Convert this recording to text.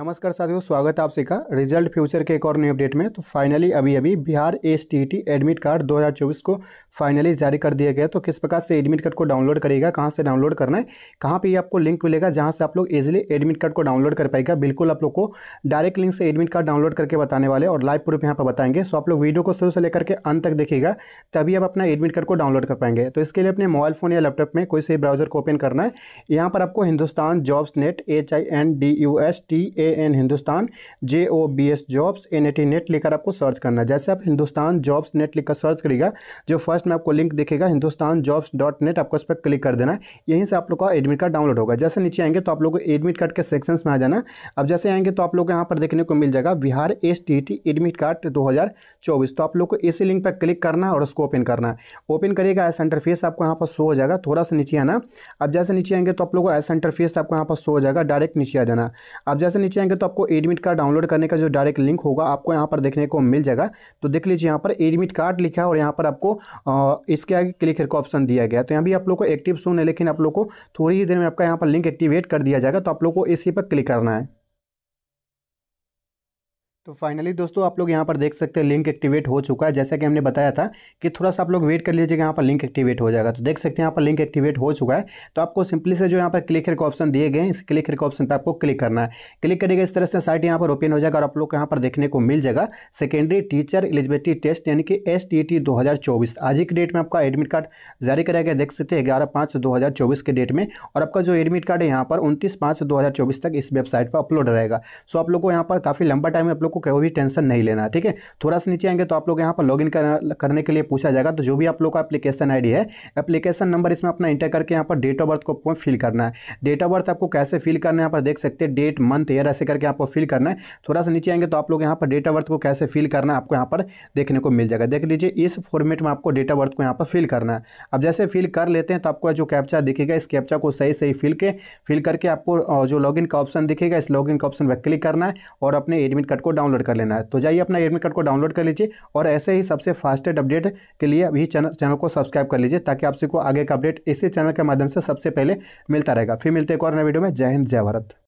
नमस्कार साथियों स्वागत है आप का रिजल्ट फ्यूचर के एक और न्यू अपडेट में तो फाइनली अभी अभी Bihar S T admit card 2024 को फाइनली जारी कर दिया गया तो किस प्रकार से एडमिट कार्ड को डाउनलोड करेगा कहाँ से डाउनलोड करना है कहाँ पे आपको लिंक मिलेगा जहाँ से आप लोग इजिली एडमिट कार्ड को डाउनलोड कर पाएगा बिल्कुल आप लोग को डायरेक्ट लिंक से एडमिट कार्ड डाउनलोड करके बताने वाले और लाइव प्रूफ यहाँ पर बताएंगे सो आप लोग वीडियो को शुरू से लेकर के अंत तक देखेगा तभी आप अपना एडमिट कार्ड को डाउनलोड कर पाएंगे तो इसके लिए अपने मोबाइल फोन या लैपटॉप में कोई से ब्राउजर को ओपन करना है यहाँ पर आपको Hindustan jobs net H I N D U S T A N Hindustan J O B S jobs N A T net लेकर आपको सर्च करना है जैसे आप हिंदुस्तान जॉब्स नेट लिखकर सर्च करेगा जो फर्स्ट लास्ट में आपको लिंक देखेगा हिंदुस्तान जॉब्स डॉट नेट आपको इस पर क्लिक कर देना है यहीं से आप लोग का एडमिट कार्ड डाउनलोड होगा जैसे नीचे आएंगे तो आप लोग को एडमिट कार्ड के सेक्शंस में आ जाना अब जैसे आएंगे तो आप लोग यहाँ पर देखने को मिल जाएगा बिहार एस एडमिट कार्ड दो तो आप लोग को इसी लिंक पर क्लिक करना है और उसको ओपन करना है ओपन करिएगा एस इंटरफेस आपको यहाँ पर शो हो जाएगा थोड़ा सा नीचे आना अब जैसे नीचे आएंगे तो आप लोग को एस इंटरफेस आपको यहाँ पर शो हो जाएगा डायरेक्ट नीचे आ जाना अब जैसे नीचे आएंगे तो आपको एडमिट कार्ड डाउनलोड करने का जो डायरेक्ट लिंक होगा आपको यहाँ पर देखने को मिल जाएगा तो देख लीजिए यहाँ पर एडमिट कार्ड लिखा है और यहाँ पर आपको इसके आगे क्लिक हेयर का ऑप्शन दिया गया तो यहाँ भी आप लोग को एक्टिव सोन है लेकिन आप लोग को थोड़ी ही देर में आपका यहाँ पर लिंक एक्टिवेट कर दिया जाएगा तो आप लोग को इसी पर क्लिक करना है तो फाइनली दोस्तों आप लोग यहाँ पर देख सकते हैं लिंक एक्टिवेट हो चुका है जैसा कि हमने बताया था कि थोड़ा सा आप लोग वेट कर लीजिएगा यहाँ पर लिंक एक्टिवेट हो जाएगा तो देख सकते हैं यहाँ पर लिंक एक्टिवेट हो चुका है तो आपको सिंपली से जो यहाँ पर क्लिक करके ऑप्शन दिए गए हैं इस क्लिक करके ऑप्शन पर आपको क्लिक करना है क्लिक करेगा इस तरह से साइट यहाँ पर ओपन हो जाएगा और आप लोग यहाँ पर देखने को मिल जाएगा सेकेंडरी टीचर एलिजिबिलिटी टेस्ट यानी कि एस टी टी दो हज़ार चौबीस आज ही के डेट में आपका एडमिट कार्ड जारी कराया गया देख सकते हैं ग्यारह पाँच दो हज़ार चौबीस के डेट में और आपका जो एडमिट कार्ड है यहाँ पर उनतीस पाँच दो हज़ार चौबीस तक इस वेबसाइट पर अपलोड रहेगा सो आप लोग को यहाँ पर काफ़ी लंबा टाइम आप लोग को कोई भी टेंशन नहीं लेना है ठीक है थोड़ा सा नीचे आएंगे तो आप लोग यहाँ पर लॉग इन करने के लिए पूछा जाएगा तो जो भी आप लोग का एप्लीकेशन आई है एप्लीकेशन नंबर इसमें अपना इंटर करके यहाँ पर डेट ऑफ बर्थ को फिल करना है डेट ऑफ बर्थ आपको कैसे फिल करना है यहाँ पर देख सकते हैं डेट मंथ ईयर ऐसे करके आपको फिल करना है थोड़ा सा नीचे आएंगे तो आप लोग यहाँ पर डेट ऑफ बर्थ को कैसे फिल करना है आपको यहाँ पर देखने को मिल जाएगा देख लीजिए इस फॉर्मेट में आपको डेट ऑफ बर्थ को यहाँ पर फिल करना है अब जैसे फिल कर लेते हैं तो आपको जो कैप्चा दिखेगा इस कैप्चा को सही सही फिल के फिल करके आपको जो लॉग का ऑप्शन दिखेगा इस लॉग का ऑप्शन पर क्लिक करना है और अपने एडमिट कार्ड को डाउन डाउनलोड कर लेना है तो जाइए अपना एडमिट कार्ड को डाउनलोड कर लीजिए और ऐसे ही सबसे फास्टेस्ट अपडेट के लिए अभी चैनल चैनल को सब्सक्राइब कर लीजिए ताकि आपसे को आगे का अपडेट इसी चैनल के माध्यम से सबसे पहले मिलता रहेगा फिर मिलते एक और नए वीडियो में जय हिंद जय भारत